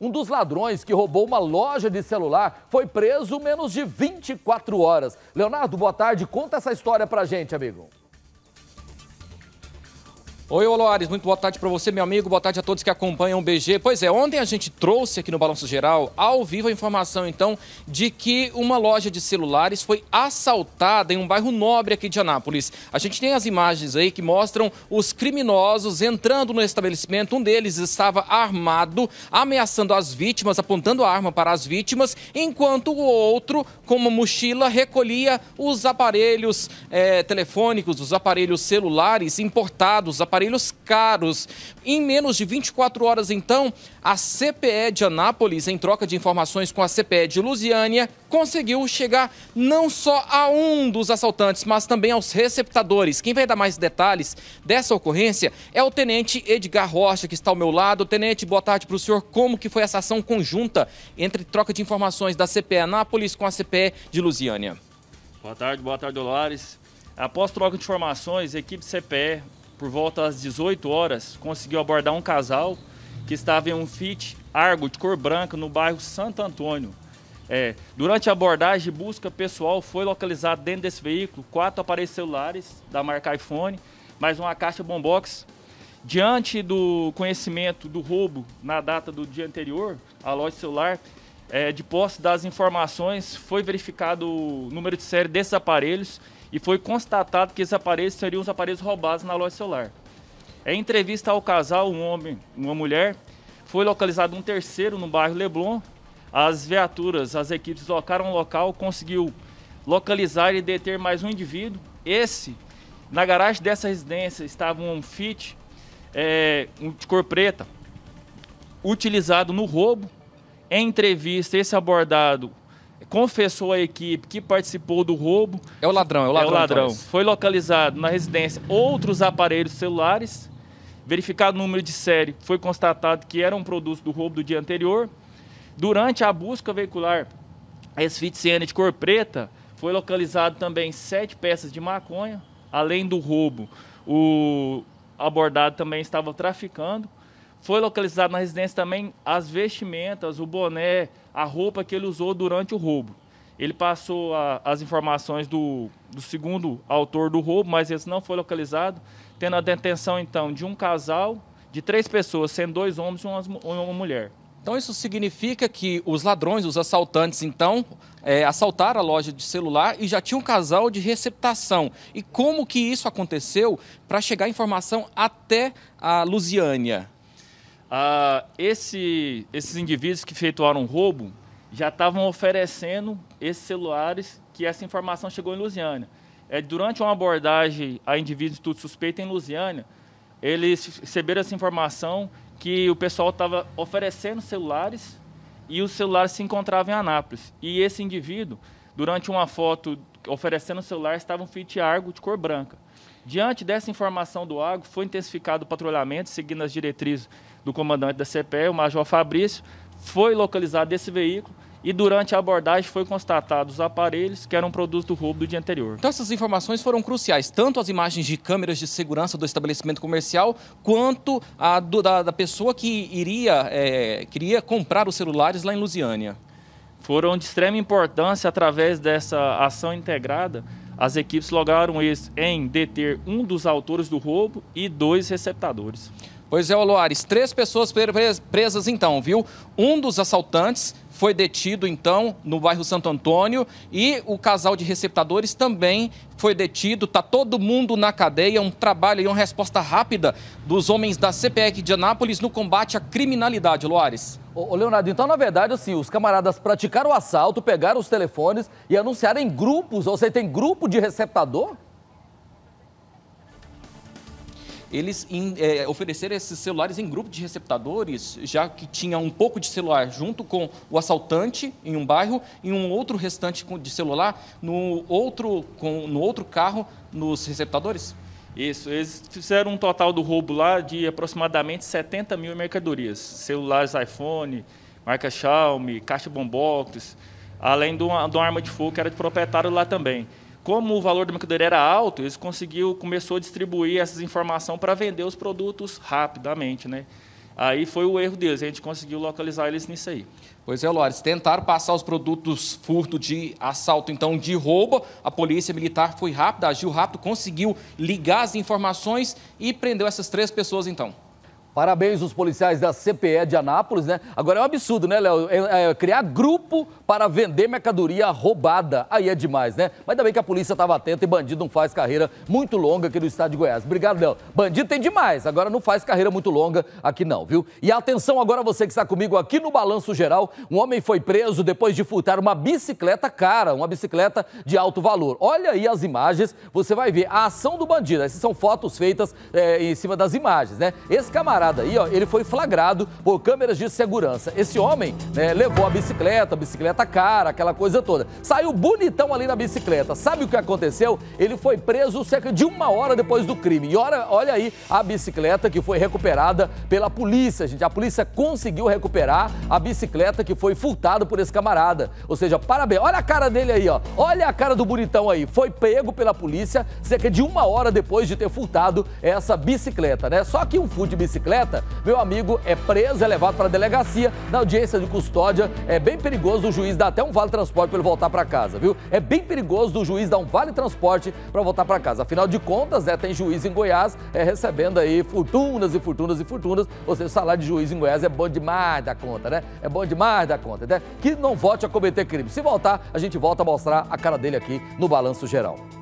Um dos ladrões que roubou uma loja de celular foi preso menos de 24 horas. Leonardo, boa tarde. Conta essa história pra gente, amigo. Oi, Olores, muito boa tarde para você, meu amigo. Boa tarde a todos que acompanham o BG. Pois é, ontem a gente trouxe aqui no Balanço Geral, ao vivo, a informação, então, de que uma loja de celulares foi assaltada em um bairro nobre aqui de Anápolis. A gente tem as imagens aí que mostram os criminosos entrando no estabelecimento. Um deles estava armado, ameaçando as vítimas, apontando a arma para as vítimas, enquanto o outro, com uma mochila, recolhia os aparelhos é, telefônicos, os aparelhos celulares importados, aparelhos aparelhos caros. Em menos de 24 horas, então, a CPE de Anápolis, em troca de informações com a CPE de Lusiânia, conseguiu chegar não só a um dos assaltantes, mas também aos receptadores. Quem vai dar mais detalhes dessa ocorrência é o tenente Edgar Rocha, que está ao meu lado. Tenente, boa tarde para o senhor. Como que foi essa ação conjunta entre troca de informações da CPE Anápolis com a CPE de Lusiânia? Boa tarde, boa tarde, Dolares. Após troca de informações, a equipe CPE por volta das 18 horas, conseguiu abordar um casal que estava em um Fit Argo de cor branca no bairro Santo Antônio. É, durante a abordagem de busca pessoal, foi localizado dentro desse veículo quatro aparelhos celulares da marca iPhone, mais uma caixa Bombox. Diante do conhecimento do roubo na data do dia anterior, a loja celular, é, de posse das informações, foi verificado o número de série desses aparelhos e foi constatado que esses aparelhos seriam os aparelhos roubados na loja celular. Em entrevista ao casal, um homem e uma mulher, foi localizado um terceiro no bairro Leblon. As viaturas, as equipes deslocaram o local, conseguiu localizar e deter mais um indivíduo. Esse, na garagem dessa residência, estava um Fit é, de cor preta, utilizado no roubo. Em entrevista, esse abordado confessou à equipe que participou do roubo. É o ladrão, é o ladrão. É o ladrão. Então, é Foi localizado na residência outros aparelhos celulares. Verificado o número de série, foi constatado que era um produto do roubo do dia anterior. Durante a busca veicular, a esfixene de cor preta, foi localizado também sete peças de maconha. Além do roubo, o abordado também estava traficando. Foi localizado na residência também as vestimentas, o boné, a roupa que ele usou durante o roubo. Ele passou a, as informações do, do segundo autor do roubo, mas esse não foi localizado, tendo a detenção então de um casal de três pessoas, sendo dois homens e uma, uma mulher. Então isso significa que os ladrões, os assaltantes, então, é, assaltaram a loja de celular e já tinha um casal de receptação. E como que isso aconteceu para chegar a informação até a Lusiânia? ah, esse, esses indivíduos que efetuaram o roubo já estavam oferecendo esses celulares que essa informação chegou em Lusiânia. É, durante uma abordagem a indivíduos tudo suspeito em Lusiânia, eles receberam essa informação que o pessoal estava oferecendo celulares e os celulares se encontravam em Anápolis. E esse indivíduo, durante uma foto oferecendo o celular, estava um Fiat Argo de cor branca. Diante dessa informação do Argo, foi intensificado o patrulhamento, seguindo as diretrizes do comandante da CPE, o major Fabrício, foi localizado esse veículo e durante a abordagem foi constatado os aparelhos que eram produto do roubo do dia anterior. Então essas informações foram cruciais, tanto as imagens de câmeras de segurança do estabelecimento comercial, quanto a do, da, da, pessoa que iria é, queria comprar os celulares lá em Lusiânia. Foram de extrema importância através dessa ação integrada. As equipes lograram em deter um dos autores do roubo e dois receptadores. Pois é, Aloares, três pessoas presas então, viu? Um dos assaltantes foi detido então no bairro Santo Antônio e o casal de receptadores também foi detido. Tá todo mundo na cadeia, um trabalho e uma resposta rápida dos homens da CPEC de Anápolis no combate à criminalidade, Loares. Ô, Leonardo, então na verdade assim, os camaradas praticaram o assalto, pegaram os telefones e anunciaram em grupos, ou seja, tem grupo de receptador? eles in, é, ofereceram esses celulares em grupo de receptadores, já que tinha um pouco de celular junto com o assaltante em um bairro e um outro restante de celular no outro, com, no outro carro nos receptadores? Isso, eles fizeram um total do roubo lá de aproximadamente 70 mil mercadorias, celulares iPhone, marca Xiaomi, caixa Bombox, além de uma, de uma arma de fogo que era de proprietário lá também como o valor da mercadoria era alto, eles conseguiu começou a distribuir essas informações para vender os produtos rapidamente, né? Aí foi o erro deles, a gente conseguiu localizar eles nisso aí. Pois é, Lores, tentaram passar os produtos furto de assalto, então de roubo. A polícia militar foi rápida, agiu rápido, conseguiu ligar as informações e prendeu essas três pessoas então. Parabéns os policiais da CPE de Anápolis, né? Agora é um absurdo, né, Léo? É, é, criar grupo para vender mercadoria roubada. Aí é demais, né? Mas ainda bem que a polícia estava atenta e bandido não faz carreira muito longa aqui no estado de Goiás. Obrigado, Léo. Bandido tem demais, agora não faz carreira muito longa aqui não, viu? E atenção agora você que está comigo aqui no Balanço Geral. Um homem foi preso depois de furtar uma bicicleta cara, uma bicicleta de alto valor. Olha aí as imagens, você vai ver a ação do bandido. Essas são fotos feitas é, em cima das imagens, né? Esse camarada aí, ó, ele foi flagrado por câmeras de segurança. Esse homem né, levou a bicicleta, a bicicleta cara, aquela coisa toda. Saiu bonitão ali na bicicleta. Sabe o que aconteceu? Ele foi preso cerca de uma hora depois do crime. E olha, olha aí a bicicleta que foi recuperada pela polícia, gente. A polícia conseguiu recuperar a bicicleta que foi furtada por esse camarada. Ou seja, parabéns. Olha a cara dele aí, ó. Olha a cara do bonitão aí. Foi pego pela polícia cerca de uma hora depois de ter furtado essa bicicleta, né? Só que um furto de bicicleta bicicleta, meu amigo é preso, é levado para a delegacia, na audiência de custódia, é bem perigoso o juiz dar até um vale transporte para ele voltar para casa, viu? É bem perigoso o juiz dar um vale transporte para voltar para casa. Afinal de contas, né, tem juiz em Goiás é, recebendo aí fortunas e fortunas e fortunas, ou seja, o salário de juiz em Goiás é bom demais da conta, né? É bom demais da conta, né? Que não volte a cometer crime. Se voltar, a gente volta a mostrar a cara dele aqui no Balanço Geral.